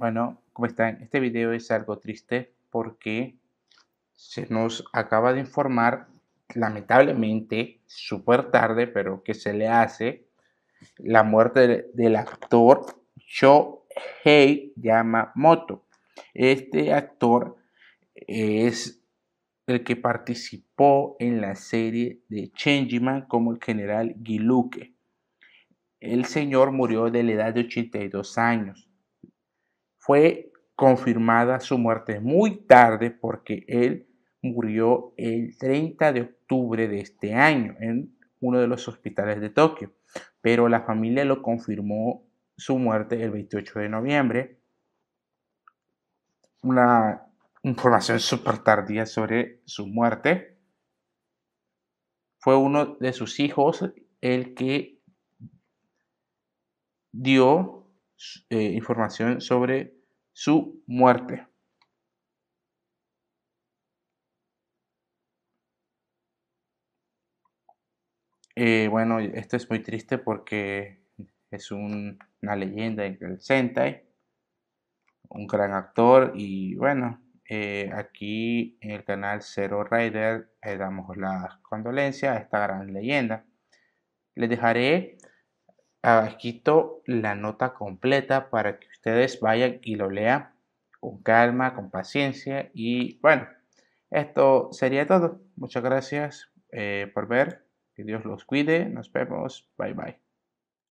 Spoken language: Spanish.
Bueno, cómo están, este video es algo triste porque se nos acaba de informar, lamentablemente, súper tarde, pero que se le hace la muerte del, actor actor Shohei Yamamoto. Este actor es el que participó en la serie de Changeman como el general Giluke. El señor murió de la edad de 82 años fue confirmada su muerte muy tarde porque él murió el 30 de octubre de este año en uno de los hospitales de Tokio, pero la familia lo confirmó su muerte el 28 de noviembre. Una información súper tardía sobre su muerte. Fue uno de sus hijos el que dio eh, información sobre su muerte. Eh, bueno, esto es muy triste porque es una leyenda del Sentai, un gran actor y bueno, eh, aquí en el canal Zero Raider le damos las condolencias a esta gran leyenda. Les dejaré abajito la nota completa para que ustedes vayan y lo lean con calma, con paciencia y bueno, esto sería todo. Muchas gracias eh, por ver. Que Dios los cuide. Nos vemos. Bye bye.